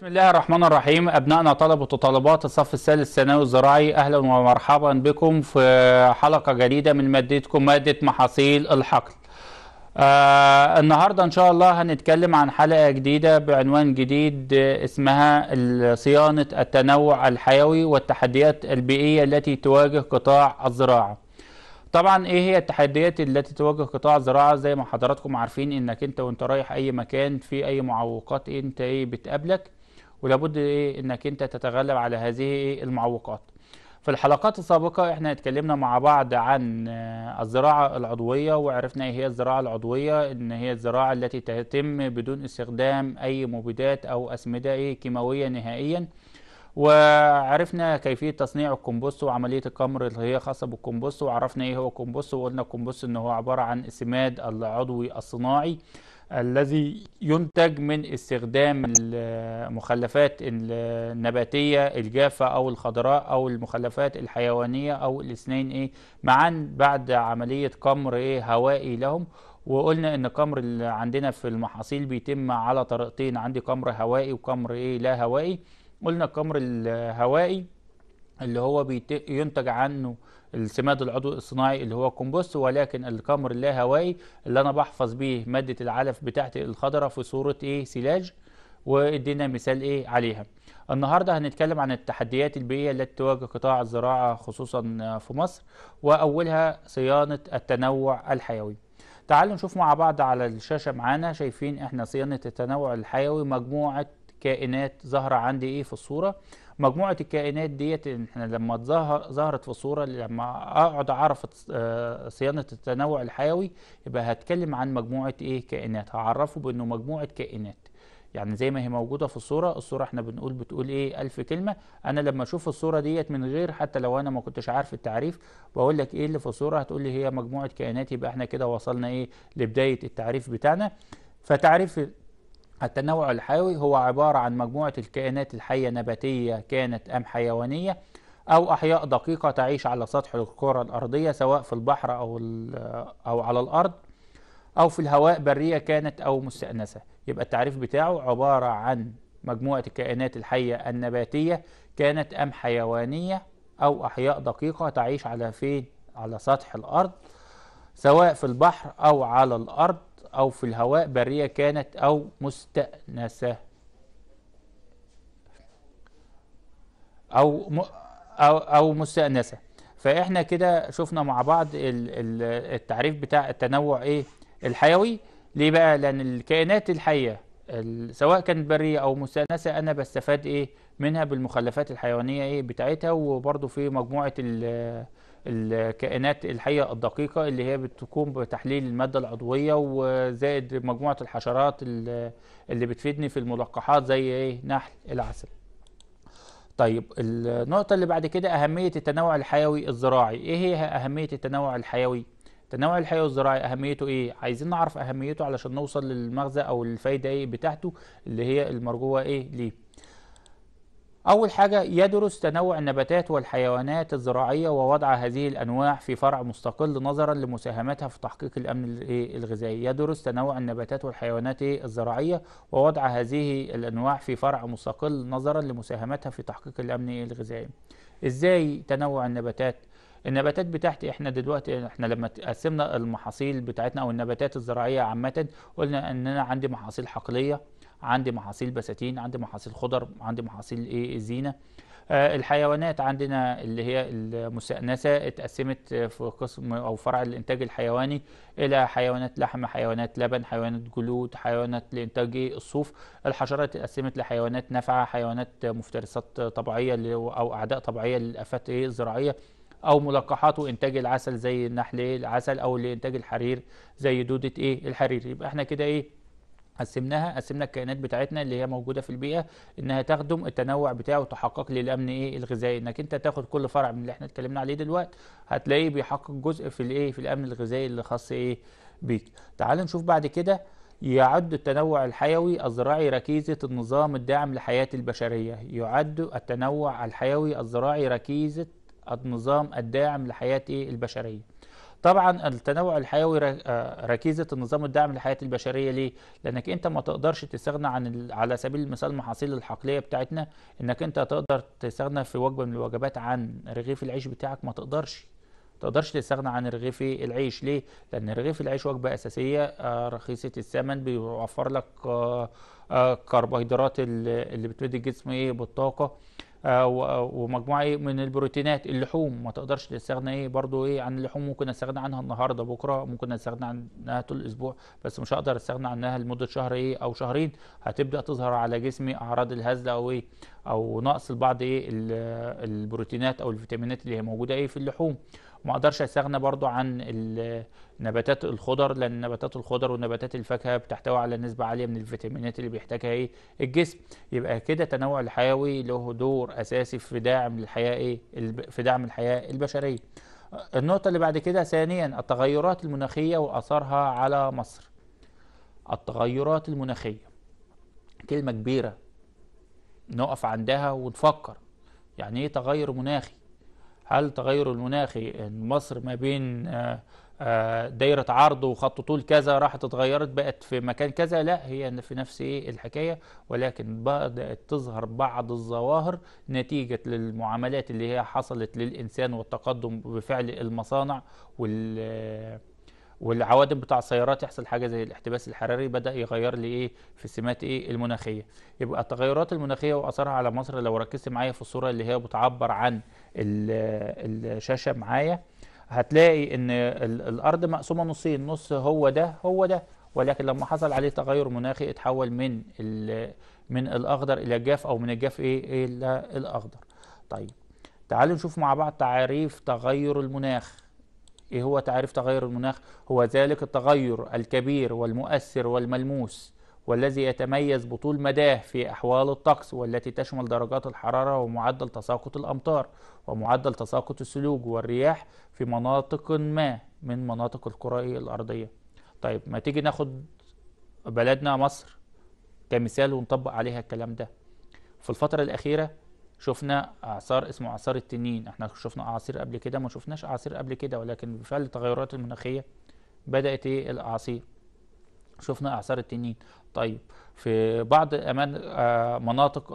بسم الله الرحمن الرحيم أبنائنا طلبة وطالبات الصف الثالث الثانوي الزراعي أهلا ومرحبا بكم في حلقة جديدة من مادتكم مادة محاصيل الحقل آه النهاردة إن شاء الله هنتكلم عن حلقة جديدة بعنوان جديد اسمها صيانة التنوع الحيوي والتحديات البيئية التي تواجه قطاع الزراعة طبعا ايه هي التحديات التي تواجه قطاع الزراعه زي ما حضراتكم عارفين انك انت وانت رايح اي مكان في اي معوقات انت ايه بتقابلك ولابد ايه انك انت تتغلب على هذه إيه المعوقات في الحلقات السابقة احنا اتكلمنا مع بعض عن آه، الزراعة العضوية وعرفنا ايه هي الزراعة العضوية ان هي الزراعة التي تتم بدون استخدام اي مبيدات او اسمدة ايه كيماوية نهائيا وعرفنا كيفية تصنيع الكمبوست وعملية الكمر اللي هي خاصة بالكمبوست وعرفنا ايه هو الكمبوست وقلنا الكمبوست ان هو عبارة عن السماد العضوي الصناعي الذي ينتج من استخدام المخلفات النباتية الجافة أو الخضراء أو المخلفات الحيوانية أو الاثنين إيه معا بعد عملية قمر إيه هوائي لهم وقلنا ان قمر اللي عندنا في المحاصيل بيتم على طريقتين عندي قمر هوائي وقمر ايه لا هوائي قلنا القمر الهوائي اللي هو بينتج عنه السماد العضوي الصناعي اللي هو كومبوست ولكن القمر اللاهوائي اللي انا بحفظ بيه ماده العلف بتاعتي الخضراء في صوره ايه سلاج وادينا مثال ايه عليها النهارده هنتكلم عن التحديات البيئيه التي تواجه قطاع الزراعه خصوصا في مصر واولها صيانه التنوع الحيوي تعالوا نشوف مع بعض على الشاشه معانا شايفين احنا صيانه التنوع الحيوي مجموعه كائنات ظاهره عندي ايه في الصوره مجموعه الكائنات ديت احنا لما ظهرت في صورة لما اقعد اعرف آه، صيانه التنوع الحيوي يبقى هتكلم عن مجموعه ايه كائنات هعرفه بانه مجموعه كائنات يعني زي ما هي موجوده في الصوره الصوره احنا بنقول بتقول ايه ألف كلمه انا لما اشوف الصوره ديت من غير حتى لو انا ما كنتش عارف التعريف بقول لك ايه اللي في الصوره هتقول لي هي مجموعه كائنات يبقى احنا كده وصلنا ايه لبدايه التعريف بتاعنا فتعريف التنوع الحيوي هو عبارة عن مجموعة الكائنات الحية نباتية كانت أم حيوانية أو أحياء دقيقة تعيش على سطح الكرة الأرضية سواء في البحر أو, أو على الأرض أو في الهواء برية كانت أو مستأنسة يبقى التعريف بتاعه عبارة عن مجموعة الكائنات الحية النباتية كانت أم حيوانية أو أحياء دقيقة تعيش على فين على سطح الأرض سواء في البحر أو على الأرض أو في الهواء برية كانت أو مستأنسة أو م أو, أو مستأنسة فإحنا كده شفنا مع بعض التعريف بتاع التنوع إيه الحيوي ليه بقى لأن الكائنات الحية سواء كانت برية أو مستأنسة أنا بستفاد إيه منها بالمخلفات الحيوانية إيه بتاعتها وبرضه في مجموعة الكائنات الحية الدقيقة اللي هي بتقوم بتحليل المادة العضوية وزائد مجموعة الحشرات اللي بتفيدني في الملقحات زي ايه نحل العسل طيب النقطة اللي بعد كده أهمية التنوع الحيوي الزراعي إيه هي أهمية التنوع الحيوي؟ التنوع الحيوي الزراعي أهميته إيه؟ عايزين نعرف أهميته علشان نوصل للمغزى أو الفايدة إيه بتاعته اللي هي المرجوة إيه ليه؟ أول حاجة يدرس تنوع النباتات والحيوانات الزراعية ووضع هذه الأنواع في فرع مستقل نظرا لمساهمتها في تحقيق الأمن إيه، الغذائي يدرس تنوع النباتات والحيوانات الزراعية ووضع هذه الأنواع في فرع مستقل نظرا لمساهمتها في تحقيق الأمن الغذائي إزاي تنوع النباتات؟ النباتات بتاعتي احنا دلوقتي احنا لما قسمنا المحاصيل بتاعتنا او النباتات الزراعيه عامه قلنا ان انا عندي محاصيل حقليه عندي محاصيل بساتين عندي محاصيل خضر عندي محاصيل ايه زينه آه، الحيوانات عندنا اللي هي المسأنسة اتقسمت في قسم أو فرع الإنتاج الحيواني إلى حيوانات لحم حيوانات لبن حيوانات جلود حيوانات لإنتاج الصوف الحشرات اتقسمت لحيوانات نافعة حيوانات مفترسات طبيعية أو أعداء طبيعية للآفات إيه، الزراعية او ملقحات وانتاج العسل زي النحل إيه، العسل او لانتاج الحرير زي دوده ايه الحرير يبقى احنا كده ايه قسمناها قسمنا الكائنات بتاعتنا اللي هي موجوده في البيئه انها تخدم التنوع بتاعه وتحقق لي الامن ايه الغذائي انك انت تاخد كل فرع من اللي احنا اتكلمنا عليه دلوقتي هتلاقيه بيحقق جزء في الايه في الامن الغذائي اللي خاص ايه بيك تعال نشوف بعد كده يعد التنوع الحيوي الزراعي ركيزة النظام الداعم لحياة البشرية يعد التنوع الحيوي الزراعي ركيزة النظام الداعم لحياة ايه البشرية طبعا التنوع الحيوي آه، ركيزه النظام الدعم للحياه البشريه ليه لانك انت ما تقدرش تستغنى عن على سبيل المثال المحاصيل الحقليه بتاعتنا انك انت تقدر تستغنى في وجبه من الوجبات عن رغيف العيش بتاعك ما تقدرش تقدرش تستغنى عن رغيف العيش ليه لان رغيف العيش وجبه اساسيه آه، رخيصه الثمن بيوفر لك آه، كربوهيدرات اللي بتمد الجسم ايه بالطاقه آه، ومجموعه إيه من البروتينات اللحوم ما تقدرش تستغنى ايه برضو ايه عن اللحوم ممكن استغنى عنها النهارده بكره ممكن استغنى عنها طول الاسبوع بس مش هقدر استغنى عنها لمده شهر ايه او شهرين هتبدا تظهر على جسمي اعراض الهزله او ايه او نقص لبعض ايه البروتينات او الفيتامينات اللي هي موجوده ايه في اللحوم وما اقدرش استغنى برضو عن نباتات الخضر لان نباتات الخضر ونباتات الفاكهه بتحتوي على نسبه عاليه من الفيتامينات اللي بيحتاجها ايه الجسم يبقى كده التنوع الحيوي له دور اساسي في دعم الحياه ايه في دعم الحياه البشريه النقطه اللي بعد كده ثانيا التغيرات المناخيه واثرها على مصر التغيرات المناخيه كلمه كبيره نقف عندها ونفكر يعني ايه تغير مناخي هل تغير المناخي ان مصر ما بين آه، آه، دايره عرض وخط طول كذا راحت اتغيرت بقت في مكان كذا لا هي في نفس إيه الحكايه ولكن بدات تظهر بعض الظواهر نتيجه للمعاملات اللي هي حصلت للانسان والتقدم بفعل المصانع وال آه، والعوادم بتاع السيارات يحصل حاجه زي الاحتباس الحراري بدا يغير لي ايه في السمات ايه المناخيه يبقى التغيرات المناخيه واثرها على مصر لو ركزت معايا في الصوره اللي هي بتعبر عن الشاشه معايا هتلاقي ان الارض مقسومه نصين نص هو ده هو ده ولكن لما حصل عليه تغير مناخي اتحول من من الاخضر الى الجاف او من الجاف ايه الى الاخضر طيب تعالوا نشوف مع بعض تعريف تغير المناخ إيه هو تعريف تغير المناخ؟ هو ذلك التغير الكبير والمؤثر والملموس والذي يتميز بطول مداه في أحوال الطقس والتي تشمل درجات الحرارة ومعدل تساقط الأمطار ومعدل تساقط الثلوج والرياح في مناطق ما من مناطق الكرة الأرضية طيب ما تيجي ناخد بلدنا مصر كمثال ونطبق عليها الكلام ده في الفترة الأخيرة شفنا اعصار اسمه اعصار التنين احنا شفنا اعاصير قبل كده ما شفناش اعاصير قبل كده ولكن بفعل التغيرات المناخيه بدات ايه الاعاصير شفنا اعصار التنين طيب في بعض امان آه، مناطق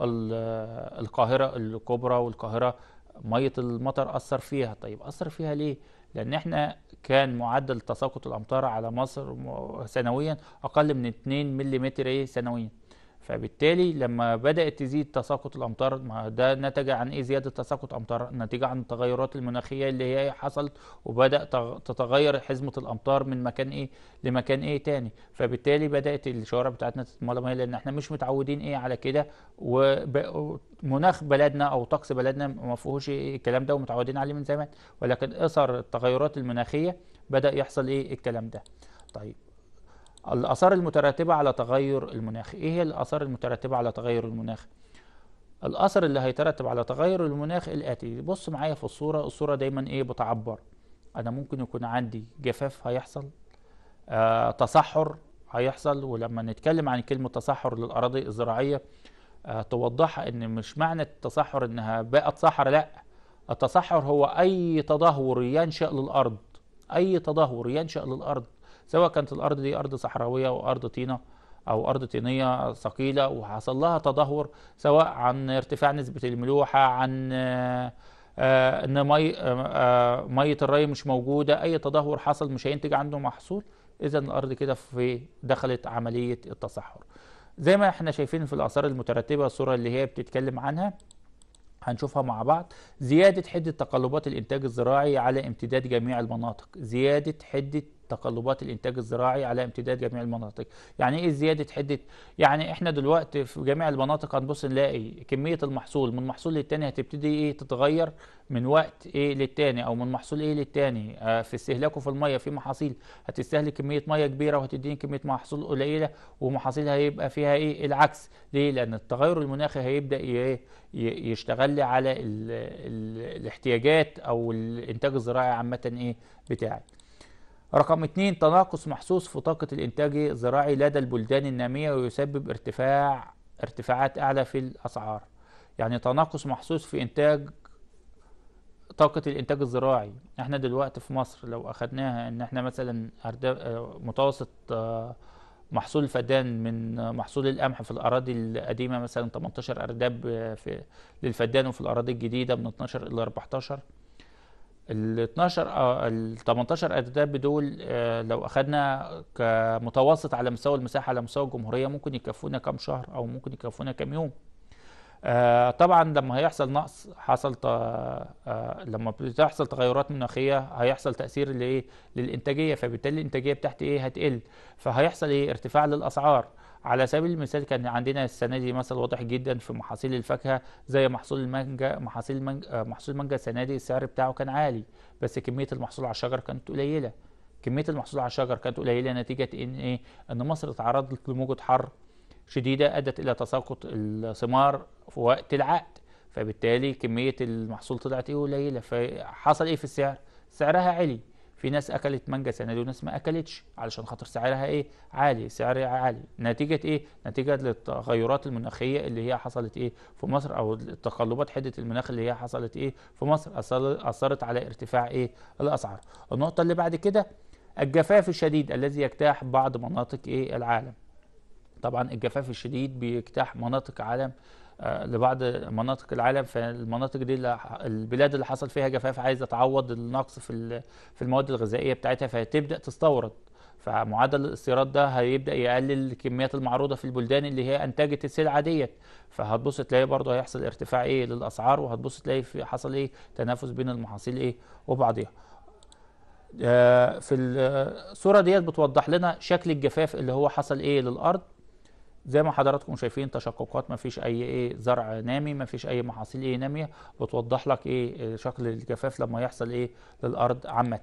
القاهره الكبرى والقاهره ميه المطر اثر فيها طيب اثر فيها ليه لان احنا كان معدل تساقط الامطار على مصر سنويا اقل من 2 ملم ايه سنويا فبالتالي لما بدأت تزيد تساقط الأمطار ما ده نتج عن إيه زيادة تساقط أمطار نتيجة عن التغيرات المناخية اللي هي حصلت وبدأ تتغير حزمة الأمطار من مكان إيه لمكان إيه تاني فبالتالي بدأت الشوارع بتاعتنا تتملى مية لأن إحنا مش متعودين إيه على كده ومناخ بلدنا أو طقس بلدنا ما فيهوش إيه الكلام ده ومتعودين عليه من زمان ولكن أثر التغيرات المناخية بدأ يحصل إيه الكلام ده طيب الآثار المترتبة على تغير المناخ إيه هي الآثار المترتبة على تغير المناخ؟ الأثر اللي هيترتب على تغير المناخ الآتي بص معايا في الصورة الصورة دايما إيه بتعبر أنا ممكن يكون عندي جفاف هيحصل آه تصحر هيحصل ولما نتكلم عن كلمة تصحر للأراضي الزراعية آه توضحها إن مش معنى التصحر إنها بقت صحر، لأ التصحر هو أي تدهور ينشأ للأرض أي تدهور ينشأ للأرض سواء كانت الارض دي ارض صحراويه او ارض طينه او ارض طينيه ثقيله وحصل لها تدهور سواء عن ارتفاع نسبه الملوحه عن آه, آه، ان مي آه،, آه ميه الري مش موجوده اي تدهور حصل مش هينتج عنده محصول اذا الارض كده في دخلت عمليه التصحر زي ما احنا شايفين في الاثار المترتبه الصوره اللي هي بتتكلم عنها هنشوفها مع بعض زيادة حدة تقلبات الإنتاج الزراعي على امتداد جميع المناطق زيادة حدة تقلبات الانتاج الزراعي على امتداد جميع المناطق يعني ايه زياده حده يعني احنا دلوقتي في جميع المناطق هنبص نلاقي كميه المحصول من محصول للتاني هتبتدي ايه تتغير من وقت ايه للتاني او من محصول ايه للتاني آه في استهلاكه في الميه في محاصيل هتستهلك كميه ميه كبيره وهتديني كميه محصول قليله ومحاصيل هيبقى فيها ايه العكس ليه لان التغير المناخي هيبدا ايه يشتغل لي على الـ الـ الاحتياجات او الانتاج الزراعي عامه ايه بتاعي رقم اثنين تناقص محسوس في طاقة الإنتاج الزراعي لدى البلدان النامية ويسبب ارتفاع ارتفاعات أعلى في الأسعار يعني تناقص محسوس في إنتاج طاقة الإنتاج الزراعي احنا دلوقتي في مصر لو أخدناها إن احنا مثلا آه، متوسط آه، محصول الفدان من محصول القمح في الأراضي القديمة مثلا 18 أرداب آه، في للفدان وفي الأراضي الجديدة من 12 إلى 14 ال 12 ال 18 ارتداب دول لو اخذنا كمتوسط على مستوى المساحه على مستوى الجمهوريه ممكن يكفونا كام شهر او ممكن يكفونا كام يوم آه، طبعا لما هيحصل نقص حصل آه، لما بتحصل تغيرات مناخيه هيحصل تاثير لايه للانتاجيه فبالتالي الانتاجيه بتاعت ايه هتقل فهيحصل ايه ارتفاع للاسعار على سبيل المثال كان عندنا السنه دي مثل واضح جدا في محاصيل الفاكهه زي محصول المانجا محاصيل المانجا آه، محصول المانجا السنه دي السعر بتاعه كان عالي بس كميه المحصول على الشجر كانت قليله كميه المحصول على الشجر كانت قليله نتيجه ان ايه ان مصر اتعرضت لموجه حر شديده ادت الى تساقط الثمار في وقت العقد فبالتالي كميه المحصول طلعت ايه قليله فحصل ايه في السعر سعرها عالي في ناس اكلت مانجا السنه دي وناس ما اكلتش علشان خاطر سعرها ايه عالي سعرها عالي نتيجه ايه نتيجه للتغيرات المناخيه اللي هي حصلت ايه في مصر او التقلبات حده المناخ اللي هي حصلت ايه في مصر اثرت على ارتفاع ايه الاسعار النقطه اللي بعد كده الجفاف الشديد الذي يجتاح بعض مناطق ايه العالم طبعا الجفاف الشديد بيجتاح مناطق عالم آه، لبعض مناطق العالم فالمناطق دي البلاد اللي حصل فيها جفاف عايزه تعوض النقص في في المواد الغذائيه بتاعتها فتبدا تستورد فمعدل الاستيراد ده هيبدا يقلل الكميات المعروضه في البلدان اللي هي انتجت السلعه ديت فهتبص تلاقي برضه هيحصل ارتفاع ايه للاسعار وهتبص تلاقي في حصل ايه تنافس بين المحاصيل ايه وبعضها آه، في الصوره ديت بتوضح لنا شكل الجفاف اللي هو حصل ايه للارض زي ما حضراتكم شايفين تشققات مفيش اي ايه زرع نامي مفيش اي محاصيل ايه ناميه بتوضح لك ايه شكل الجفاف لما يحصل ايه للارض عامه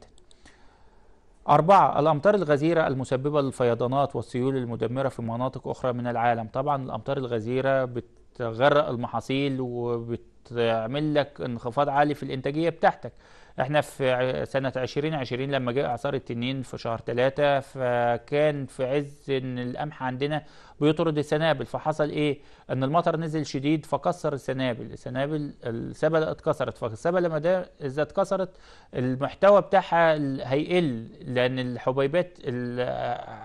أربعة الأمطار الغزيرة المسببة للفيضانات والسيول المدمرة في مناطق أخرى من العالم طبعا الأمطار الغزيرة بتغرق المحاصيل وبتعمل لك انخفاض عالي في الإنتاجية بتاعتك احنا في سنة 2020 لما جاء اعصار التنين في شهر 3 فكان في عز ان القمح عندنا بيطرد السنابل فحصل ايه ان المطر نزل شديد فكسر السنابل السنابل السبلة اتكسرت فالسبلة ما ده اذا اتكسرت المحتوى بتاعها هيقل لان الحبيبات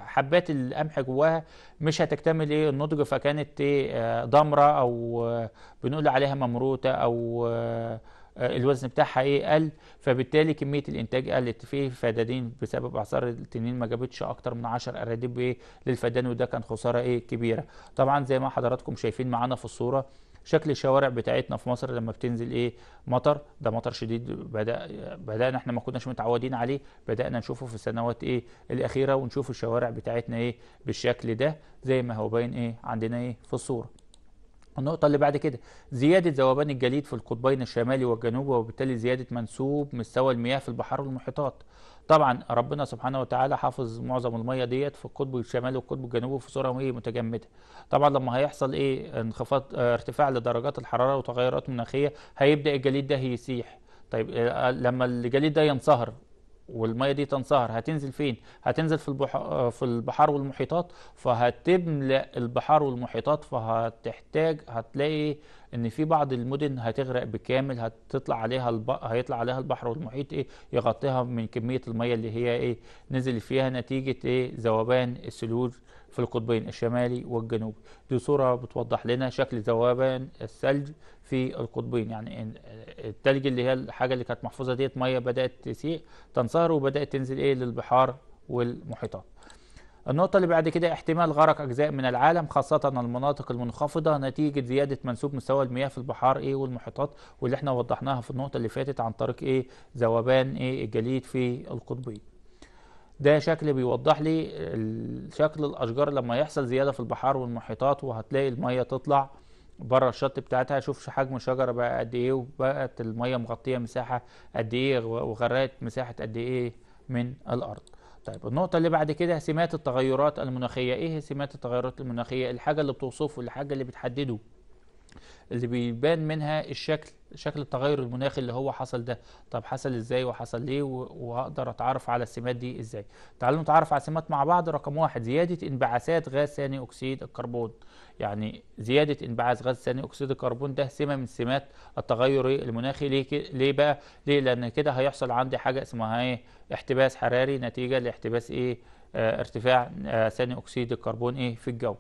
حبات القمح جواها مش هتكتمل ايه النضج فكانت ايه ضمرة آه، او آه، بنقول عليها ممروتة او آه، آه، الوزن بتاعها ايه قل فبالتالي كميه الانتاج قلت في فدادين بسبب اعصار التنين ما جابتش اكتر من 10 اراديب ايه للفدان وده كان خساره ايه كبيره طبعا زي ما حضراتكم شايفين معانا في الصوره شكل الشوارع بتاعتنا في مصر لما بتنزل ايه مطر ده مطر شديد بدا بدانا احنا ما كناش متعودين عليه بدانا نشوفه في السنوات ايه الاخيره ونشوف الشوارع بتاعتنا ايه بالشكل ده زي ما هو باين ايه عندنا ايه في الصوره النقطة اللي بعد كده زيادة ذوبان الجليد في القطبين الشمالي والجنوبي وبالتالي زيادة منسوب مستوى المياه في البحار والمحيطات. طبعا ربنا سبحانه وتعالى حافظ معظم المياه ديت في القطب الشمالي والقطب الجنوبي في صورة ايه متجمدة. طبعا لما هيحصل ايه انخفاض اه ارتفاع لدرجات الحرارة وتغيرات مناخية هيبدأ الجليد ده يسيح. طيب آه، لما الجليد ده ينصهر والميه دي تنصهر هتنزل فين هتنزل في البحار في البحار والمحيطات فهتملا البحار والمحيطات فهتحتاج هتلاقي ان في بعض المدن هتغرق بكامل هتطلع عليها الب... هيطلع عليها البحر والمحيط ايه يغطيها من كميه الميه اللي هي ايه نزل فيها نتيجه ايه ذوبان السلول في القطبين الشمالي والجنوبي دي صوره بتوضح لنا شكل ذوبان الثلج في القطبين يعني التلج اللي هي الحاجه اللي كانت محفوظه ديت ميه بدات تسيء تنصهر وبدات تنزل ايه للبحار والمحيطات النقطة اللي بعد كده احتمال غرق أجزاء من العالم خاصة المناطق المنخفضة نتيجة زيادة منسوب مستوى المياه في البحار ايه والمحيطات واللي احنا وضحناها في النقطة اللي فاتت عن طريق ايه ذوبان ايه الجليد في القطبين. ده شكل بيوضح لي شكل الأشجار لما يحصل زيادة في البحار والمحيطات وهتلاقي المية تطلع بره الشط بتاعتها شوف حجم شجره بقى قد ايه وبقت الميه مغطيه مساحه قد ايه وغرقت مساحه قد ايه من الارض طيب النقطة اللي بعد كده سمات التغيرات المناخية، إيه سمات التغيرات المناخية؟ الحاجة اللي بتوصفه، الحاجة اللي بتحدده اللي بيبان منها الشكل شكل التغير المناخي اللي هو حصل ده طب حصل ازاي وحصل ليه واقدر اتعرف على السمات دي ازاي تعالوا نتعرف على السمات مع بعض رقم واحد زيادة انبعاثات غاز ثاني اكسيد الكربون يعني زيادة انبعاث غاز ثاني اكسيد الكربون ده سمة من سمات التغير المناخي ليه, ليه بقى ليه لان كده هيحصل عندي حاجة اسمها ايه احتباس حراري نتيجة لاحتباس ايه اه ارتفاع آه، ثاني اه اكسيد الكربون ايه في الجو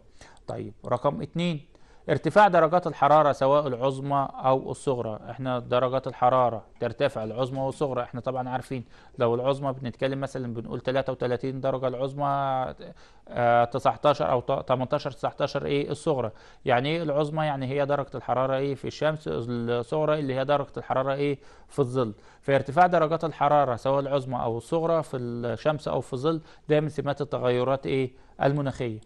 طيب رقم اتنين ارتفاع درجات الحرارة سواء العظمى أو الصغرى احنا درجات الحرارة ترتفع العظمى والصغرى احنا طبعا عارفين لو العظمى بنتكلم مثلا بنقول 33 درجة العظمى 19 آه، أو 18 19 ايه الصغرى يعني ايه العظمى يعني هي درجة الحرارة ايه في الشمس الصغرى اللي هي درجة الحرارة ايه في الظل فارتفاع درجات الحرارة سواء العظمى أو الصغرى في الشمس أو في الظل ده من سمات التغيرات ايه المناخية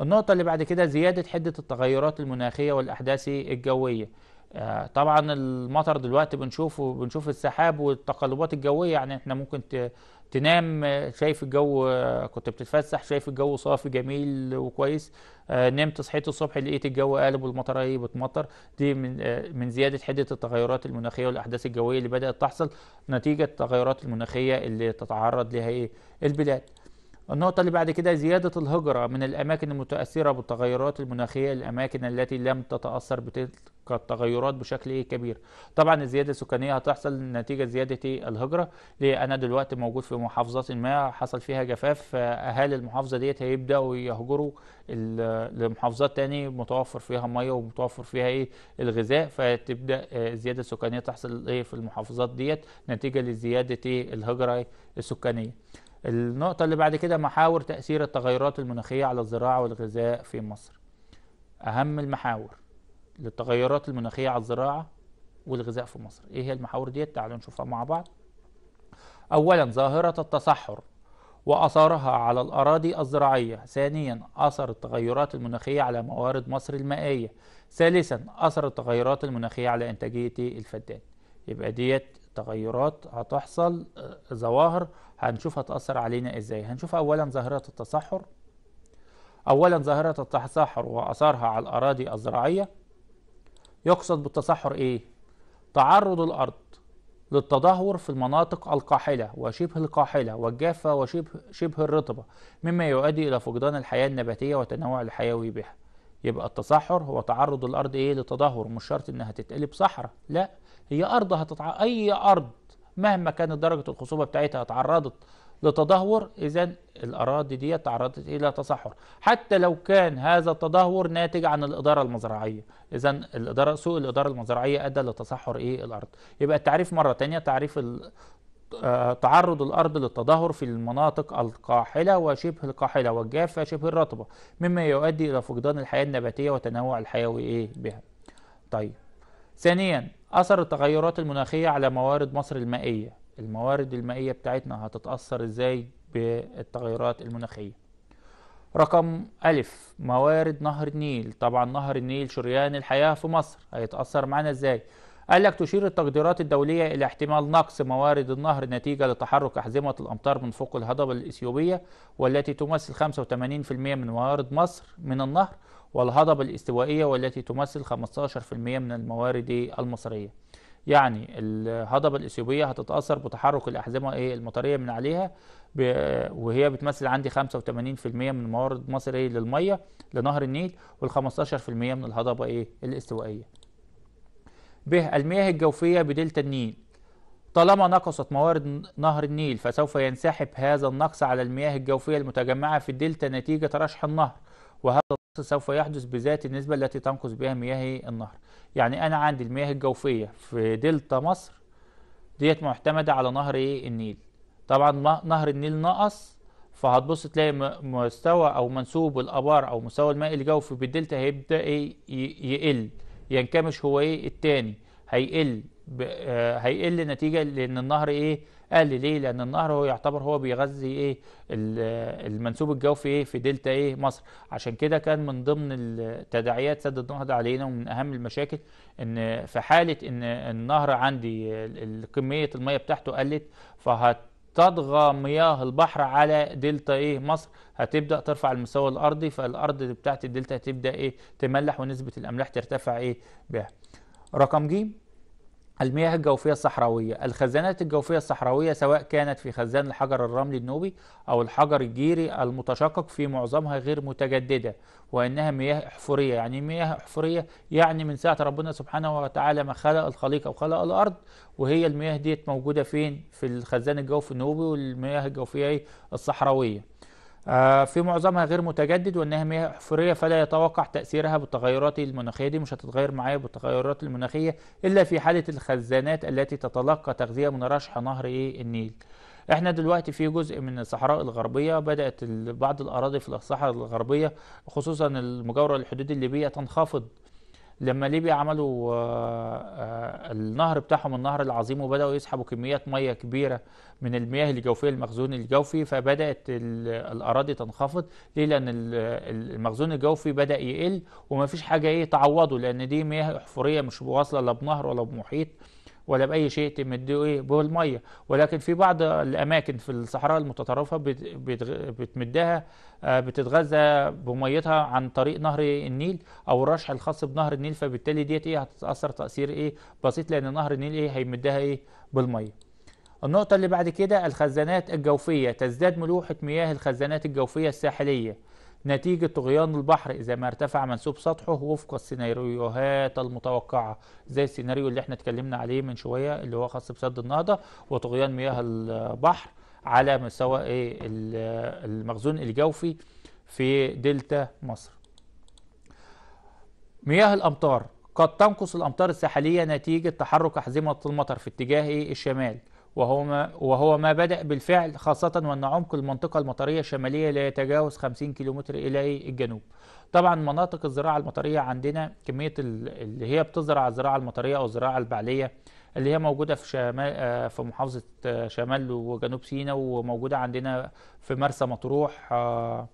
النقطة اللي بعد كده زيادة حدة التغيرات المناخية والأحداث الجوية آه، طبعا المطر دلوقتي بنشوفه بنشوف السحاب والتقلبات الجوية يعني احنا ممكن تنام آه، شايف الجو آه، كنت بتتفسح شايف الجو صافي جميل وكويس نمت صحيت الصبح لقيت الجو قالب والمطرة إيه، بتمطر دي من من زيادة حدة التغيرات المناخية والأحداث الجوية اللي بدأت تحصل نتيجة التغيرات المناخية اللي تتعرض لها إيه، البلاد النقطة اللي بعد كده زيادة الهجرة من الأماكن المتأثرة بالتغيرات المناخية للأماكن التي لم تتأثر بتلك التغيرات بشكل كبير طبعا الزيادة السكانية هتحصل نتيجة زيادة الهجرة لأن دلوقتي موجود في محافظة ما حصل فيها جفاف أهالي المحافظة ديت هيبدأوا يهجروا لمحافظات تاني متوفر فيها مية ومتوفر فيها إيه الغذاء فتبدأ آه، الزيادة السكانية تحصل إيه في المحافظات ديت نتيجة لزيادة إيه؟ الهجرة السكانية النقطة اللي بعد كده محاور تأثير التغيرات المناخية على الزراعة والغذاء في مصر أهم المحاور للتغيرات المناخية على الزراعة والغذاء في مصر إيه هي المحاور دي؟ تعالوا نشوفها مع بعض أولا ظاهرة التصحر وأثارها على الأراضي الزراعية ثانيا أثر التغيرات المناخية على موارد مصر المائية ثالثا أثر التغيرات المناخية على إنتاجية الفدان يبقى ديت تغيرات هتحصل آه، ظواهر هنشوف هتأثر علينا ازاي هنشوف اولا ظاهرة التصحر اولا ظاهرة التصحر واثارها على الاراضي الزراعية يقصد بالتصحر ايه تعرض الارض للتدهور في المناطق القاحلة وشبه القاحلة والجافة وشبه شبه الرطبة مما يؤدي إلى فقدان الحياة النباتية والتنوع الحيوي بها يبقى التصحر هو تعرض الأرض إيه للتدهور مش شرط إنها تتقلب صحراء لا هي أرض هتتع... أي أرض مهما كانت درجة الخصوبة بتاعتها اتعرضت لتدهور إذا الأراضي دي تعرضت إلى تصحر حتى لو كان هذا التدهور ناتج عن الإدارة المزرعية إذا الإدارة سوء الإدارة المزرعية أدى لتصحر إيه الأرض يبقى التعريف مرة تانية تعريف ال... آه، تعرض الأرض للتدهور في المناطق القاحلة وشبه القاحلة والجافة شبه الرطبة مما يؤدي إلى فقدان الحياة النباتية وتنوع الحيوي إيه بها طيب ثانيا اثر التغيرات المناخيه على موارد مصر المائيه الموارد المائيه بتاعتنا هتتاثر ازاي بالتغيرات المناخيه رقم ألف موارد نهر النيل طبعا نهر النيل شريان الحياة في مصر هيتأثر معنا ازاي قال لك تشير التقديرات الدولية إلى احتمال نقص موارد النهر نتيجة لتحرك أحزمة الأمطار من فوق الهضبة الإثيوبية والتي تمثل 85% من موارد مصر من النهر والهضبة الاستوائية والتي تمثل 15% من الموارد المصرية يعني الهضبة الإثيوبية هتتأثر بتحرك الأحزمة إيه المطرية من عليها وهي بتمثل عندي 85% من موارد مصر إيه للمية لنهر النيل وال15% من الهضبة إيه الاستوائية. ب المياه الجوفية بدلتا النيل طالما نقصت موارد نهر النيل فسوف ينسحب هذا النقص على المياه الجوفية المتجمعة في الدلتا نتيجة رشح النهر وهذا النقص سوف يحدث بذات النسبة التي تنقص بها مياه النهر يعني أنا عندي المياه الجوفية في دلتا مصر ديت معتمدة على نهر النيل طبعا نهر النيل نقص فهتبص تلاقي مستوى أو منسوب الآبار أو مستوى الماء الجوفي بالدلتا هيبدأ إيه يقل ينكمش هو إيه التاني هيقل آه، هيقل نتيجة لأن النهر إيه قال لي ليه لان النهر هو يعتبر هو بيغذي ايه المنسوب الجوفي ايه في دلتا ايه مصر عشان كده كان من ضمن التداعيات سد النهضه علينا ومن اهم المشاكل ان في حاله ان النهر عندي كميه الميه بتاعته قلت فهت تضغى مياه البحر على دلتا ايه مصر هتبدا ترفع المستوى الارضي فالارض بتاعت الدلتا هتبدا ايه تملح ونسبه الاملاح ترتفع ايه بها رقم جيم المياه الجوفية الصحراوية الخزانات الجوفية الصحراوية سواء كانت في خزان الحجر الرملي النوبي أو الحجر الجيري المتشقق في معظمها غير متجددة وإنها مياه أحفورية يعني مياه أحفورية يعني من ساعة ربنا سبحانه وتعالى ما خلق الخليقة وخلق الأرض وهي المياه ديت موجودة فين في الخزان الجوفي النوبي والمياه الجوفية الصحراوية آه، في معظمها غير متجدد وانها مياه حفريه فلا يتوقع تاثيرها بالتغيرات المناخيه دي مش هتتغير معايا بالتغيرات المناخيه الا في حاله الخزانات التي تتلقى تغذيه من رشح نهر ايه النيل احنا دلوقتي في جزء من الصحراء الغربيه بدات بعض الاراضي في الصحراء الغربيه خصوصا المجاوره للحدود الليبيه تنخفض لما ليبيا عملوا آه، آه، النهر بتاعهم النهر العظيم وبداوا يسحبوا كميات ميه كبيره من المياه الجوفيه المخزون الجوفي فبدات الاراضي تنخفض ليه لان المخزون الجوفي بدا يقل وما فيش حاجه ايه تعوضه لان دي مياه احفوريه مش واصله لا بنهر ولا بمحيط ولا باي شيء تمدوه ايه بالميه ولكن في بعض الاماكن في الصحراء المتطرفه بتمدها آه، بتتغذى بميتها عن طريق نهر النيل او الرشح الخاص بنهر النيل فبالتالي ديت ايه هتتاثر تاثير ايه بسيط لان نهر النيل ايه هيمدها ايه بالميه النقطة اللي بعد كده الخزانات الجوفية تزداد ملوحة مياه الخزانات الجوفية الساحلية نتيجة طغيان البحر إذا ما ارتفع منسوب سطحه وفق السيناريوهات المتوقعة زي السيناريو اللي احنا اتكلمنا عليه من شوية اللي هو خاص بسد النهضة وطغيان مياه البحر على مستوى ايه المخزون الجوفي في دلتا مصر مياه الأمطار قد تنقص الأمطار الساحلية نتيجة تحرك أحزمة المطر في اتجاه إيه؟ الشمال وهو ما, وهو ما بدأ بالفعل خاصة وأن عمق المنطقة المطرية الشمالية لا يتجاوز 50 كيلومتر إلى الجنوب طبعا مناطق الزراعة المطرية عندنا كمية اللي هي بتزرع الزراعة المطرية أو الزراعة البعلية اللي هي موجودة في شمال آه، في محافظة آه، شمال وجنوب سيناء وموجودة عندنا في مرسى مطروح آه،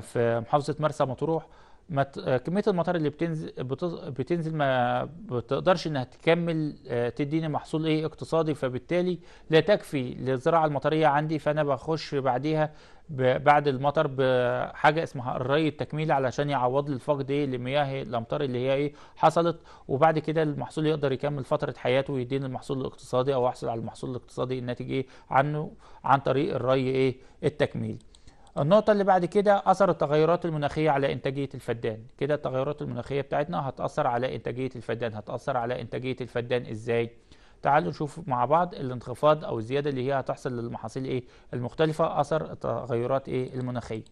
في محافظة مرسى مطروح مت... آه، كميه المطر اللي بتنزل بتز... بتنزل ما بتقدرش انها تكمل آه، تديني محصول ايه اقتصادي فبالتالي لا تكفي للزراعه المطريه عندي فانا بخش بعديها ب... بعد المطر بحاجه اسمها الري التكميلي علشان يعوض لي الفقد ايه لمياه الامطار اللي هي ايه حصلت وبعد كده المحصول يقدر يكمل فتره حياته ويديني المحصول الاقتصادي او احصل على المحصول الاقتصادي الناتج ايه عنه عن طريق الري ايه التكميلي النقطة اللي بعد كده أثر التغيرات المناخية على إنتاجية الفدان كده التغيرات المناخية بتاعتنا هتأثر على إنتاجية الفدان هتأثر على إنتاجية الفدان إزاي؟ تعالوا نشوف مع بعض الانخفاض أو الزيادة اللي هي هتحصل للمحاصيل إيه المختلفة أثر التغيرات إيه المناخية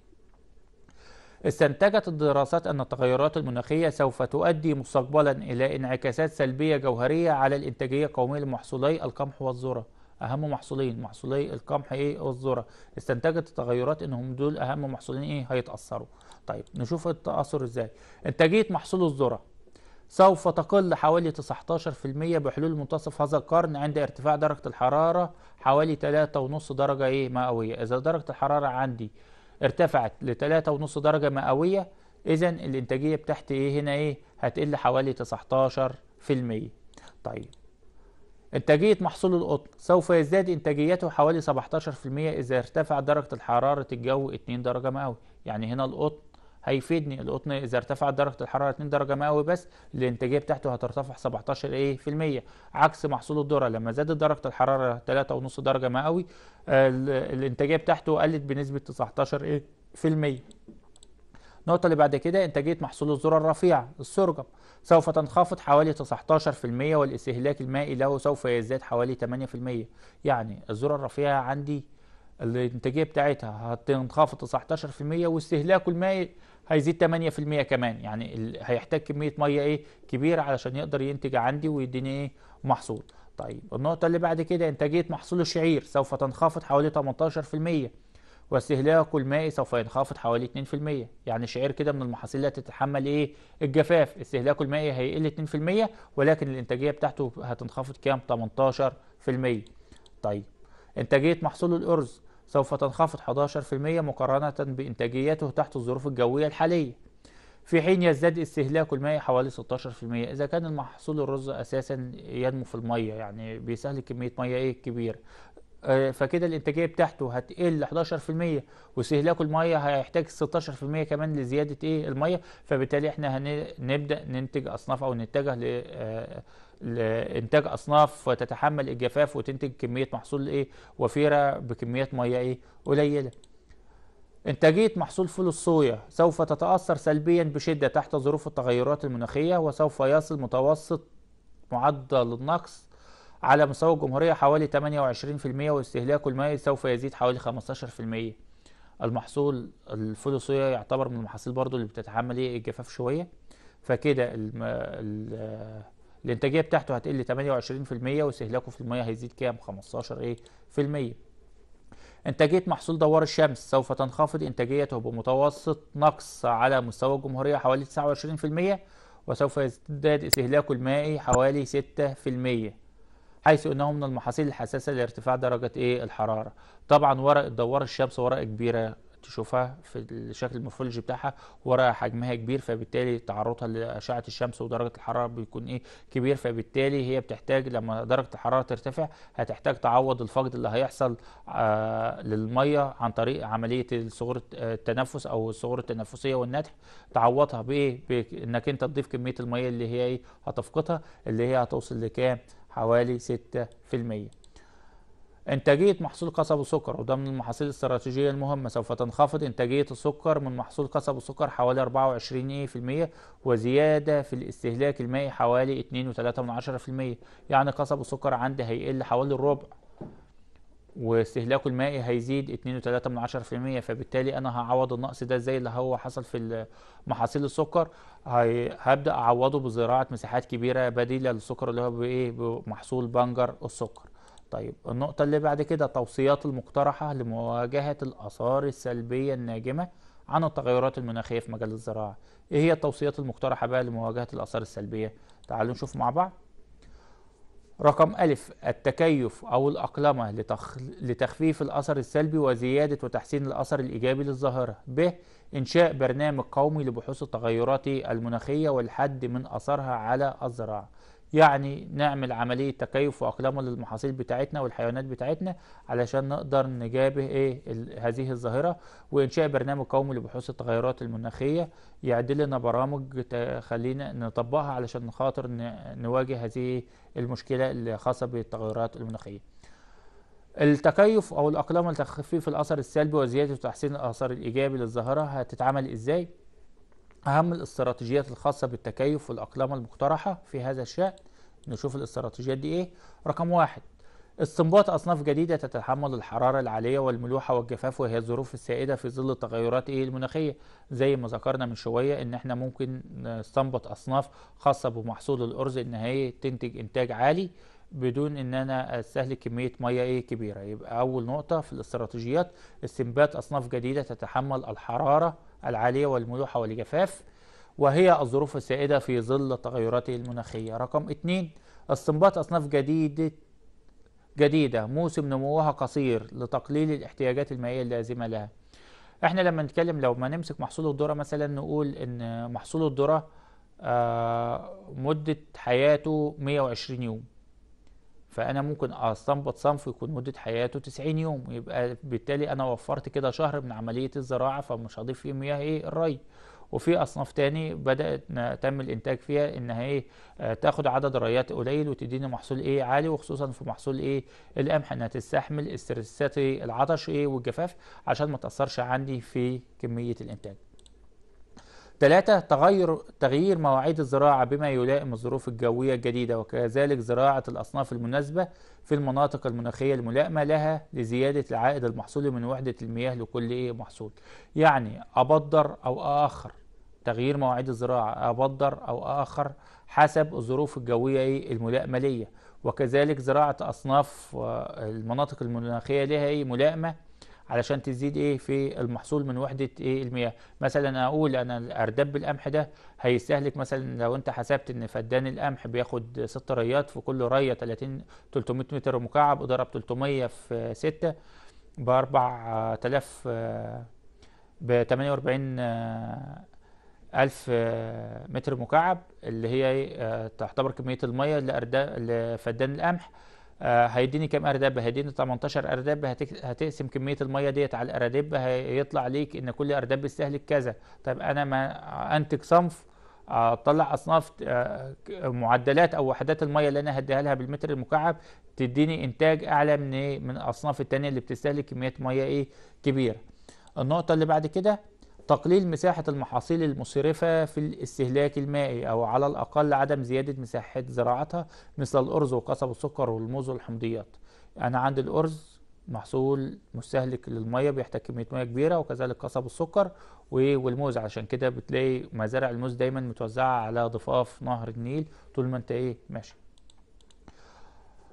استنتجت الدراسات أن التغيرات المناخية سوف تؤدي مستقبلا إلى انعكاسات سلبية جوهرية على الإنتاجية القومية لمحصولي القمح والذرة اهم محصولين محصولي القمح ايه والذره استنتجت التغيرات انهم دول اهم محصولين ايه هيتاثروا طيب نشوف التاثر ازاي انتاجيه محصول الذره سوف تقل حوالي 19% بحلول منتصف هذا القرن عند ارتفاع درجه الحراره حوالي 3.5 درجه ايه مئويه اذا درجه الحراره عندي ارتفعت ل 3.5 درجه مئويه اذا الانتاجيه بتاعتي ايه هنا ايه هتقل حوالي 19% طيب إنتاجية محصول القطن سوف يزداد إنتاجيته حوالي 17% إذا ارتفع درجة الحرارة الجو 2 درجة مئوية يعني هنا القطن هيفيدني القطن إذا ارتفعت درجة الحرارة 2 درجة مئوية بس الإنتاجية بتاعته هترتفع 17 إيه في المية عكس محصول الذرة لما زادت درجة الحرارة 3.5 درجة مئوي الإنتاجية بتاعته قلت بنسبة 19 إيه في المية النقطة اللي بعد كده إنتاجية محصول الذرة الرفيعة السرجم سوف تنخفض حوالي 19% والاستهلاك المائي له سوف يزداد حوالي 8% يعني الذرة الرفيعة عندي الإنتاجية بتاعتها هتنخفض 19% واستهلاكه المائي هيزيد 8% كمان يعني هيحتاج كمية مية إيه كبيرة علشان يقدر ينتج عندي ويديني إيه محصول طيب النقطة اللي بعد كده إنتاجية محصول الشعير سوف تنخفض حوالي 18% واستهلاك الماء سوف ينخفض حوالي 2% يعني شعير كده من المحاصيل اللي هتتحمل ايه الجفاف استهلاك الماء هيقل 2% ولكن الانتاجيه بتاعته هتنخفض كام 18% طيب انتاجيه محصول الارز سوف تنخفض 11% مقارنه بانتاجيته تحت الظروف الجويه الحاليه في حين يزداد استهلاك الماء حوالي 16% إذا كان المحصول الرز أساسا ينمو في المية يعني بيستهلك كمية مية إيه كبيرة آه، فكده الانتاجيه بتاعته هتقل 11% واستهلاكه الميه هيحتاج 16% كمان لزياده ايه الميه فبالتالي احنا هنبدا ننتج اصناف او نتجه ل آه، لانتاج اصناف تتحمل الجفاف وتنتج كميه محصول ايه وفيره بكميات ميه ايه قليله إنتاجية محصول فول الصويا سوف تتأثر سلبيا بشدة تحت ظروف التغيرات المناخية وسوف يصل متوسط معدل النقص على مستوى الجمهورية حوالي 28% واستهلاك الماء سوف يزيد حوالي 15% المحصول الفلوسية يعتبر من المحاصيل برضو اللي بتتحمل ايه، الجفاف شوية فكده الانتاجيه بتاعته هتقل 28% واستهلاكه في الميه هيزيد كام 15 ايه في الميه انتاجيه محصول دوار الشمس سوف تنخفض انتاجيته بمتوسط نقص على مستوى الجمهوريه حوالي 29% وسوف يزداد استهلاكه المائي حوالي 6% حيث انه من المحاصيل الحساسه لارتفاع درجه ايه الحراره طبعا ورق الدوار الشمس ورقه كبيره تشوفها في الشكل المورفولوجي بتاعها ورقه حجمها كبير فبالتالي تعرضها لاشعه الشمس ودرجه الحراره بيكون ايه كبير فبالتالي هي بتحتاج لما درجه الحراره ترتفع هتحتاج تعوض الفقد اللي هيحصل آه، للميه عن طريق عمليه صغور التنفس او الصغور التنفسيه والنتح تعوضها بايه بانك انت تضيف كميه الميه اللي هي ايه هتفقدها اللي هي هتوصل لكام حوالي 6%. إنتاجية محصول قصب السكر وده من المحاصيل الاستراتيجية المهمة سوف تنخفض إنتاجية السكر من محصول قصب السكر حوالي 24% وزيادة في الاستهلاك المائي حوالي 2.3% يعني قصب السكر عندي هيقل حوالي الربع واستهلاكه المائي هيزيد 2.3% فبالتالي انا هعوض النقص ده زي اللي هو حصل في محاصيل السكر هبدا اعوضه بزراعه مساحات كبيره بديله للسكر اللي هو بايه بمحصول بنجر السكر طيب النقطه اللي بعد كده توصيات المقترحه لمواجهه الاثار السلبيه الناجمه عن التغيرات المناخيه في مجال الزراعه ايه هي التوصيات المقترحه بقى لمواجهه الاثار السلبيه تعالوا نشوف مع بعض رقم ألف التكيف أو الأقلمة لتخ... لتخفيف الأثر السلبي وزيادة وتحسين الأثر الإيجابي للظاهرة ب إنشاء برنامج قومي لبحوث التغيرات المناخية والحد من أثرها على الزراعة يعني نعمل عملية تكيف واقلام للمحاصيل بتاعتنا والحيوانات بتاعتنا علشان نقدر نجابه إيه هذه الظاهرة وإنشاء برنامج قومي لبحوث التغيرات المناخية يعدل لنا برامج تخلينا نطبقها علشان خاطر نواجه هذه المشكلة الخاصة بالتغيرات المناخية. التكيف او الاقلام لتخفيف الاثر السلبي وزياده وتحسين الاثر الايجابي للظاهره هتتعمل ازاي أهم الاستراتيجيات الخاصة بالتكيف والأقلام المقترحة في هذا الشأن نشوف الاستراتيجيات دي إيه رقم واحد استنباط أصناف جديدة تتحمل الحرارة العالية والملوحة والجفاف وهي الظروف السائدة في ظل التغيرات إيه المناخية زي ما ذكرنا من شوية إن إحنا ممكن نستنبط أصناف خاصة بمحصول الأرز هي تنتج إنتاج عالي بدون ان انا استهلك كميه ميه ايه كبيره يبقى اول نقطه في الاستراتيجيات استنبات اصناف جديده تتحمل الحراره العاليه والملوحه والجفاف وهي الظروف السائده في ظل التغيرات المناخيه رقم اتنين استنباط اصناف جديده جديده موسم نموها قصير لتقليل الاحتياجات المائيه اللازمه لها احنا لما نتكلم لو ما نمسك محصول الذره مثلا نقول ان محصول الذره آه، مده حياته 120 يوم فانا ممكن استنبط صنف يكون مده حياته 90 يوم يبقى بالتالي انا وفرت كده شهر من عمليه الزراعه فمش هضيف فيه مياه ايه الري وفي اصناف تاني بدات تم الانتاج فيها انها ايه تاخد عدد ريات قليل وتديني محصول ايه عالي وخصوصا في محصول ايه القمح انها تستحمل استرسات العطش ايه والجفاف عشان ما تاثرش عندي في كميه الانتاج ثلاثة تغير تغيير مواعيد الزراعة بما يلائم الظروف الجوية الجديدة وكذلك زراعة الأصناف المناسبة في المناطق المناخية الملائمة لها لزيادة العائد المحصولي من وحدة المياه لكل إيه محصول يعني أبدر أو أخر تغيير مواعيد الزراعة أبدر أو آخر حسب الظروف الجوية إيه الملائمة ليا وكذلك زراعة أصناف آه، المناطق المناخية لها إيه ملائمة علشان تزيد ايه في المحصول من وحده ايه المياه مثلا اقول انا اردب القمح ده هيستهلك مثلا لو انت حسبت ان فدان القمح بياخد 6 ريات في كل ريه 30 300 متر مكعب اضرب 300 في 6 ب 4000 ب 48 ألف آه، متر مكعب اللي هي ايه، آه، تعتبر كمية المية لفدان القمح آه، هيديني كام اردب هيديني 18 اردب هتقسم كميه الميه ديت على الاردب هيطلع ليك ان كل اردب بيستهلك كذا طيب انا ما انتج صنف اطلع اصناف آه، معدلات او وحدات الميه اللي انا هديها لها بالمتر المكعب تديني انتاج اعلى من إيه؟ من الاصناف التانية اللي بتستهلك كميات ميه ايه كبيره النقطه اللي بعد كده تقليل مساحة المحاصيل المسرفة في الاستهلاك المائي أو على الأقل عدم زيادة مساحة زراعتها مثل الأرز وقصب السكر والموز والحمضيات أنا عندي الأرز محصول مستهلك للمية بيحتاج كمية مية كبيرة وكذلك قصب السكر والموز عشان كده بتلاقي مزارع الموز دايما متوزعة على ضفاف نهر النيل طول ما انت ايه ماشي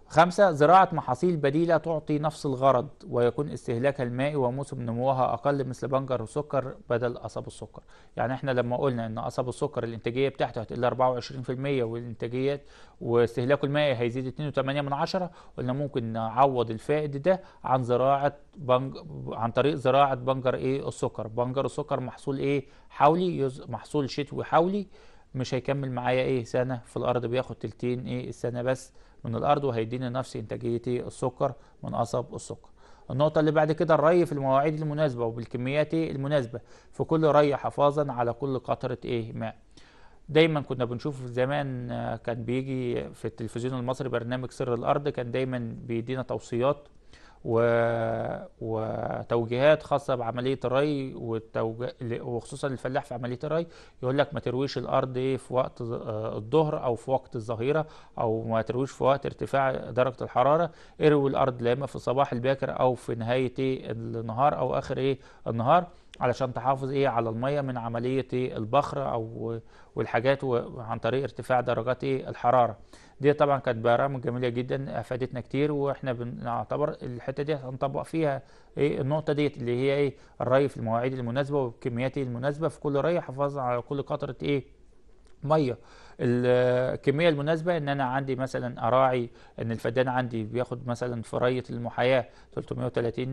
خمسة زراعة محاصيل بديلة تعطي نفس الغرض ويكون استهلاكها المائي وموسم نموها أقل مثل بنجر وسكر بدل قصب السكر يعني احنا لما قلنا ان قصب السكر الانتاجية بتاعته هتقل 24% والإنتاجية واستهلاكه المائي هيزيد 2.8 من عشرة قلنا ممكن نعوض الفائد ده عن زراعة بنج... عن طريق زراعة بنجر ايه السكر بنجر السكر محصول ايه حولي يز... محصول شتوي حولي مش هيكمل معايا ايه سنة في الأرض بياخد تلتين ايه السنة بس من الارض وهيديني نفس انتاجيتي السكر من قصب السكر النقطة اللي بعد كده الري في المواعيد المناسبة وبالكميات المناسبة في كل ري حفاظا على كل قطرة ايه ماء دايما كنا بنشوف زمان آه، كان بيجي في التلفزيون المصري برنامج سر الارض كان دايما بيدينا توصيات و... وتوجيهات خاصة بعملية الري والتوج... وخصوصا الفلاح في عملية الري يقول لك ما ترويش الأرض في وقت آه، الظهر أو في وقت الظهيرة أو ما ترويش في وقت ارتفاع درجة الحرارة اروي الأرض لا إما في الصباح الباكر أو في نهاية النهار أو آخر إيه النهار علشان تحافظ ايه على الميه من عمليه إيه البخر او والحاجات عن طريق ارتفاع درجات ايه الحراره دي طبعا كانت برامج جميله جدا افادتنا كتير واحنا بنعتبر الحته دي هنطبق فيها ايه النقطه ديت اللي هي ايه الري في المواعيد المناسبه والكميات المناسبه في كل ري حفاظا على كل قطره ايه ميه الكميه المناسبه ان انا عندي مثلا اراعي ان الفدان عندي بياخد مثلا في ريه المحاياه 330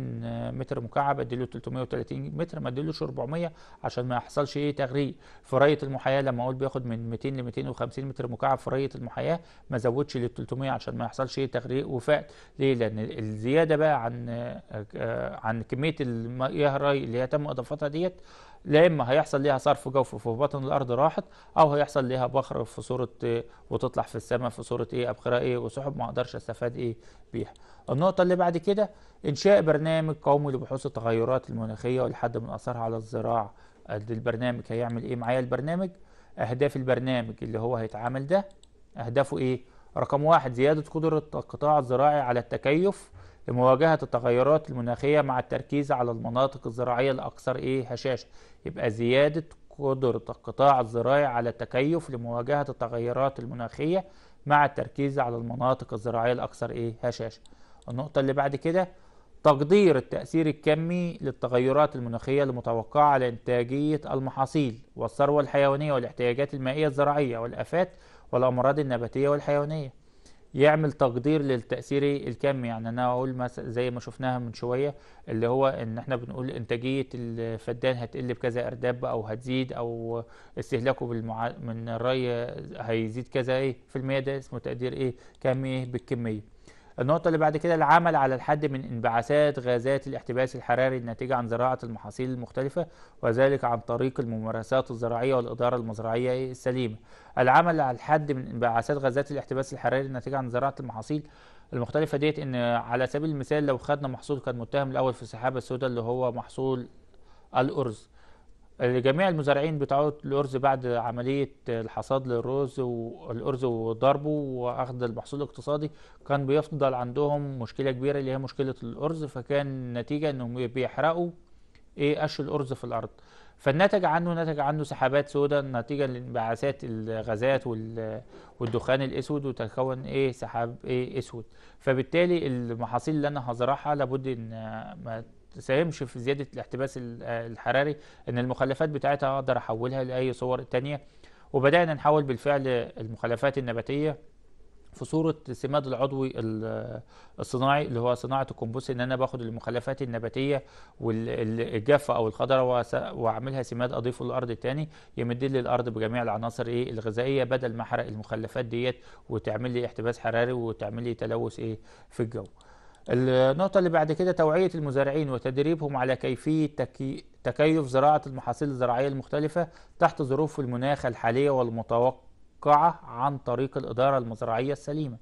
متر مكعب اديله 330 متر ما اديلوش 400 عشان ما يحصلش ايه تغريق في ريه المحاياه لما اقول بياخد من 200 ل 250 متر مكعب في ريه المحاياه ما ازودش لل 300 عشان ما يحصلش ايه تغريق وفات ليه لان الزياده بقى عن آه، عن كميه المياه الري اللي هي تم اضافتها ديت لا اما هيحصل ليها صرف جوف في بطن الارض راحت او هيحصل ليها بخر في صوره إيه، وتطلع في السماء في صوره ايه ابخره ايه وسحب ما اقدرش استفاد ايه بيها النقطه اللي بعد كده انشاء برنامج قومي لبحوث التغيرات المناخيه والحد من اثرها على الزراعه البرنامج هيعمل ايه معايا البرنامج اهداف البرنامج اللي هو هيتعامل ده اهدافه ايه رقم واحد زياده قدره القطاع الزراعي على التكيف لمواجهة التغيرات المناخية مع التركيز على المناطق الزراعية الأكثر إيه هشاشة يبقى زيادة قدرة القطاع الزراعي على التكيف لمواجهة التغيرات المناخية مع التركيز على المناطق الزراعية الأكثر إيه هشاشة النقطة اللي بعد كده تقدير التأثير الكمي للتغيرات المناخية المتوقعة على إنتاجية المحاصيل والثروة الحيوانية والاحتياجات المائية الزراعية والآفات والأمراض النباتية والحيوانية يعمل تقدير للتأثير الكمي يعني أنا أقول مثلا زي ما شفناها من شوية اللي هو إن إحنا بنقول إنتاجية الفدان هتقل بكذا أرداب أو هتزيد أو استهلاكه بالمع... من الري هيزيد كذا إيه في المية ده اسمه تقدير إيه كمي بالكمية النقطة اللي بعد كده العمل على الحد من انبعاثات غازات الاحتباس الحراري الناتجة عن زراعة المحاصيل المختلفة وذلك عن طريق الممارسات الزراعية والإدارة المزرعية السليمة العمل على الحد من انبعاثات غازات الاحتباس الحراري الناتجة عن زراعة المحاصيل المختلفة ديت إن على سبيل المثال لو خدنا محصول كان متهم الأول في السحابة السوداء اللي هو محصول الأرز جميع المزارعين بتوع الارز بعد عمليه الحصاد للرز والارز وضربه واخذ المحصول الاقتصادي كان بيفضل عندهم مشكله كبيره اللي هي مشكله الارز فكان النتيجه انهم بيحرقوا ايه قش الارز في الارض فالنتج عنه نتج عنه سحابات سوداء نتيجه لانبعاثات الغازات والدخان الاسود وتكون ايه سحاب ايه اسود فبالتالي المحاصيل اللي انا هزرعها لابد ان ما تساهمش في زياده الاحتباس الحراري ان المخلفات بتاعتها اقدر احولها لاي صور تانية وبدانا نحول بالفعل المخلفات النباتيه في صوره السماد العضوي الصناعي اللي هو صناعه الكمبوس ان انا باخد المخلفات النباتيه والجافه او الخضراء واعملها سماد اضيفه للارض تاني يمد لي الارض بجميع العناصر ايه الغذائيه بدل ما احرق المخلفات ديت وتعمل لي احتباس حراري وتعمل لي تلوث ايه في الجو النقطة اللي بعد كده توعية المزارعين وتدريبهم على كيفية تكي... تكيف زراعة المحاصيل الزراعية المختلفة تحت ظروف المناخ الحالية والمتوقعة عن طريق الإدارة المزرعية السليمة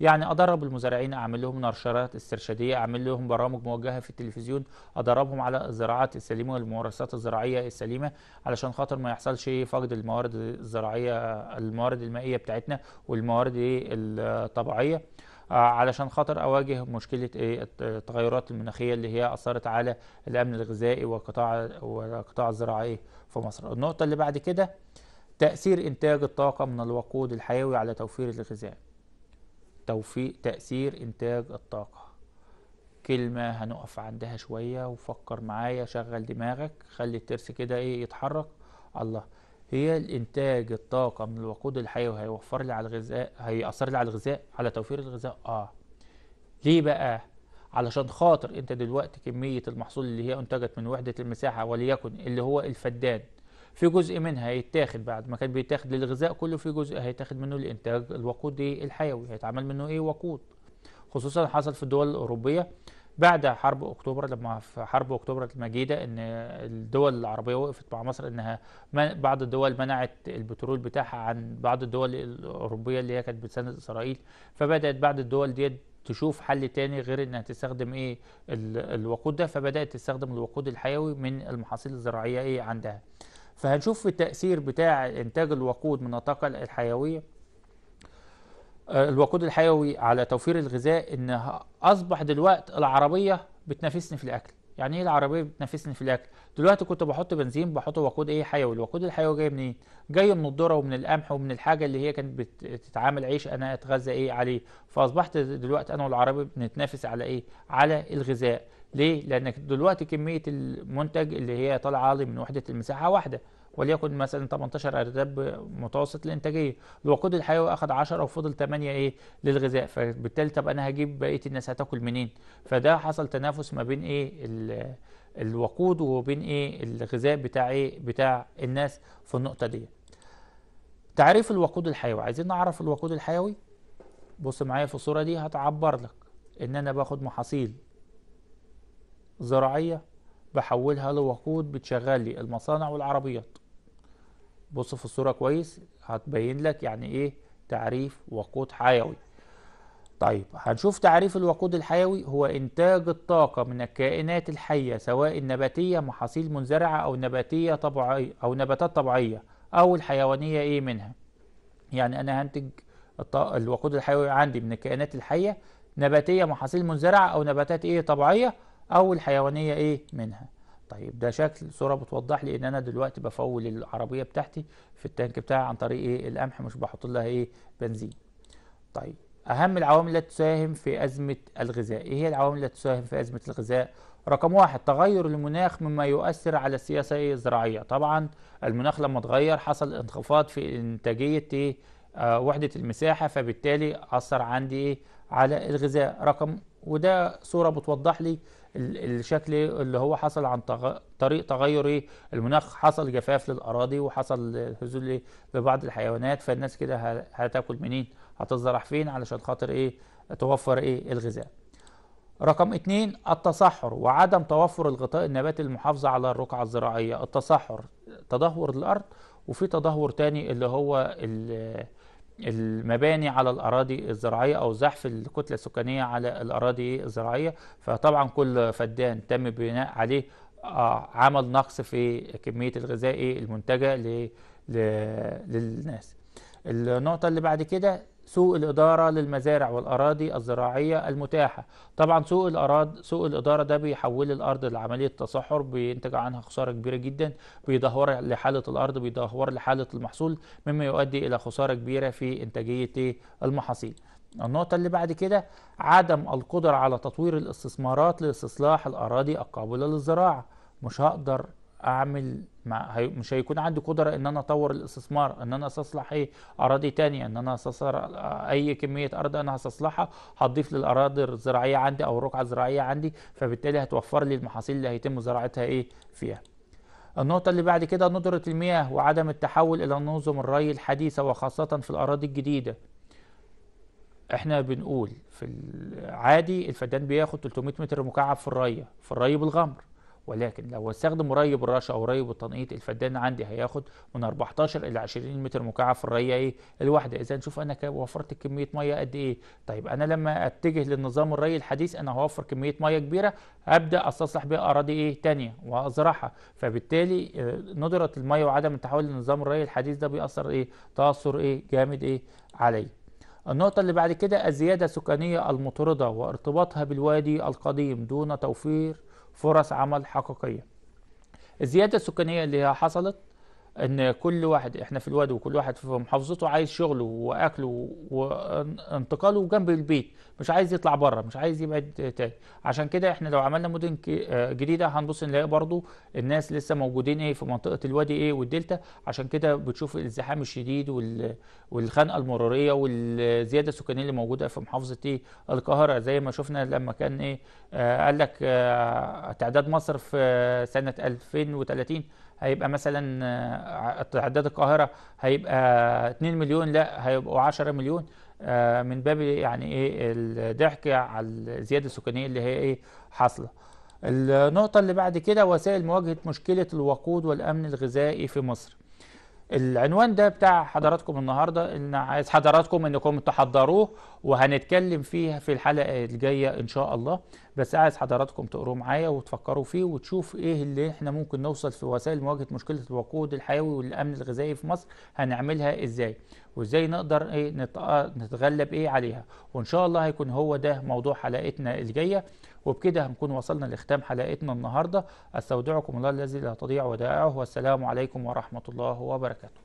يعني أدرب المزارعين أعمل لهم نشرات استرشادية أعمل لهم برامج موجهة في التلفزيون أدربهم على الزراعات السليمة والممارسات الزراعية السليمة علشان خاطر ما يحصلش فقد الموارد الزراعية الموارد المائية بتاعتنا والموارد الطبيعية آه، علشان خاطر اواجه مشكله ايه التغيرات المناخيه اللي هي اثرت على الامن الغذائي والقطاع والقطاع الزراعي في مصر النقطه اللي بعد كده تاثير انتاج الطاقه من الوقود الحيوي على توفير الغذاء توفير تاثير انتاج الطاقه كلمة هنقف عندها شوية وفكر معايا شغل دماغك خلي الترس كده ايه يتحرك الله هي الانتاج الطاقة من الوقود الحيوي هيوفر لي على الغذاء هيأثر لي على الغذاء على توفير الغذاء اه ليه بقى علشان خاطر انت دلوقتي كمية المحصول اللي هي انتجت من وحدة المساحة وليكن اللي هو الفدان في جزء منها هيتاخد بعد ما كان بيتاخد للغذاء كله في جزء هيتاخد منه لإنتاج الوقود الحيوي هيتعمل منه ايه وقود خصوصا حصل في الدول الأوروبية بعد حرب اكتوبر لما في حرب اكتوبر المجيده ان الدول العربيه وقفت مع مصر انها بعض الدول منعت البترول بتاعها عن بعض الدول الاوروبيه اللي هي كانت بتساند اسرائيل فبدات بعض الدول ديت تشوف حل تاني غير انها تستخدم ايه الوقود ده فبدات تستخدم الوقود الحيوي من المحاصيل الزراعيه ايه عندها فهنشوف التاثير بتاع انتاج الوقود من الطاقه الحيويه آه، الوقود الحيوي على توفير الغذاء ان اصبح دلوقتي العربيه بتنافسني في الاكل يعني ايه العربيه بتنافسني في الاكل دلوقتي كنت بحط بنزين بحط وقود ايه حيوي الوقود الحيوي جاي منين جاي من الذره ومن القمح ومن الحاجه اللي هي كانت بتتعامل عيش انا اتغذى ايه عليه فاصبحت دلوقتي انا والعربيه بنتنافس على ايه على الغذاء ليه لانك دلوقتي كميه المنتج اللي هي طالعه لي من وحده المساحه واحده وليكن مثلا 18 أرداب متوسط الإنتاجية الوقود الحيوي أخد 10 وفضل 8 إيه للغذاء فبالتالي طب أنا هجيب بقية الناس هتاكل منين فده حصل تنافس ما بين إيه الوقود وبين إيه الغذاء بتاع إيه بتاع الناس في النقطة دي تعريف الوقود الحيوي عايزين نعرف الوقود الحيوي بص معايا في الصورة دي هتعبر لك إن أنا باخد محاصيل زراعية بحولها لوقود بتشغل لي المصانع والعربيات بص في الصورة كويس هتبين لك يعني ايه تعريف وقود حيوي طيب هنشوف تعريف الوقود الحيوي هو إنتاج الطاقة من الكائنات الحية سواء النباتية محاصيل منزرعة أو نباتية طبيعية أو نباتات طبيعية أو الحيوانية إيه منها يعني أنا هنتج الوقود الحيوي عندي من الكائنات الحية نباتية محاصيل منزرعة أو نباتات إيه طبيعية أو الحيوانية إيه منها طيب ده شكل صوره بتوضح لي ان انا دلوقتي بفول العربيه بتاعتي في التانك بتاعها عن طريق ايه القمح مش بحط لها ايه بنزين طيب اهم العوامل التي تساهم في ازمه الغذاء ايه هي العوامل التي تساهم في ازمه الغذاء رقم واحد تغير المناخ مما يؤثر على السياسه الزراعيه طبعا المناخ لما اتغير حصل انخفاض في انتاجيه إيه؟ آه، وحده المساحه فبالتالي اثر عندي ايه على الغذاء رقم وده صورة بتوضح لي الشكل اللي هو حصل عن طريق تغير إيه؟ المناخ حصل جفاف للأراضي وحصل هزول إيه؟ لبعض الحيوانات فالناس كده هتاكل منين هتزرع فين علشان خاطر ايه توفر ايه الغذاء رقم اتنين التصحر وعدم توفر الغطاء النباتي للمحافظة على الرقعة الزراعية التصحر تدهور الأرض وفي تدهور تاني اللي هو المباني على الأراضي الزراعية أو زحف الكتلة السكانية على الأراضي الزراعية فطبعا كل فدان تم بناء عليه آه، عمل نقص في كمية الغذاء المنتجة للناس النقطة اللي بعد كده سوء الإدارة للمزارع والأراضي الزراعية المتاحة طبعا سوء الأراض سوء الإدارة ده بيحول الأرض لعملية تصحر بينتج عنها خسارة كبيرة جدا بيدهور لحالة الأرض بيدهور لحالة المحصول مما يؤدي إلى خسارة كبيرة في إنتاجية المحاصيل النقطة اللي بعد كده عدم القدرة على تطوير الاستثمارات لاستصلاح الأراضي القابلة للزراعة مش هقدر أعمل مع هي مش هيكون عندي قدرة ان انا اطور الاستثمار ان انا استصلح ايه اراضي تانية ان انا استصلح اي كمية ارض انا هستصلحها هضيف للاراضي الزراعية عندي او الرقعة الزراعية عندي فبالتالي هتوفر لي المحاصيل اللي هيتم زراعتها ايه فيها النقطة اللي بعد كده ندرة المياه وعدم التحول إلى نظم الري الحديثة وخاصة في الأراضي الجديدة احنا بنقول في العادي الفدان بياخد 300 متر مكعب في الرية في الري بالغمر ولكن لو استخدم ري الرشا او ري التنقيط الفدان عندي هياخد من 14 الى 20 متر مكعب في الريه ايه الواحده اذا شوف انا وفرت كميه ميه قد ايه طيب انا لما اتجه للنظام الري الحديث انا هوفر كميه ميه كبيره ابدا استصلح بيها اراضي ايه ثانيه وازرعها فبالتالي آه، ندره الميه وعدم التحول لنظام الري الحديث ده بيأثر ايه تأثر ايه جامد ايه عليا النقطة اللي بعد كده الزيادة السكانية المطردة وارتباطها بالوادي القديم دون توفير فرص عمل حقيقية الزيادة السكانية اللي حصلت ان كل واحد احنا في الواد وكل واحد في محافظته عايز شغله واكله وانتقاله جنب البيت مش عايز يطلع بره مش عايز يبعد تاني عشان كده احنا لو عملنا مدن آه، جديده هنبص نلاقي برضو الناس لسه موجودين ايه في منطقه الوادي ايه والدلتا عشان كده بتشوف الازدحام الشديد والخنقه المروريه والزياده السكانيه اللي موجوده في محافظه ايه القاهره زي ما شفنا لما كان ايه آه، قال لك آه، تعداد مصر في سنه 2030 هيبقى مثلا آه، تعداد القاهره هيبقى 2 مليون لا هيبقوا 10 مليون آه، من باب يعني ايه الضحك على الزياده السكانيه اللي هي ايه حاصله النقطه اللي بعد كده وسائل مواجهه مشكله الوقود والامن الغذائي في مصر العنوان ده بتاع حضراتكم النهارده ان عايز حضراتكم انكم تحضروه وهنتكلم فيه في الحلقه الجايه ان شاء الله بس عايز حضراتكم تقروه معايا وتفكروا فيه وتشوف ايه اللي احنا ممكن نوصل في وسائل مواجهه مشكله الوقود الحيوي والامن الغذائي في مصر هنعملها ازاي وازاي نقدر ايه نتغلب ايه عليها وان شاء الله هيكون هو ده موضوع حلقتنا الجايه وبكده هنكون وصلنا لختام حلقتنا النهارده استودعكم الله الذي لا تضيع ودائعه والسلام عليكم ورحمه الله وبركاته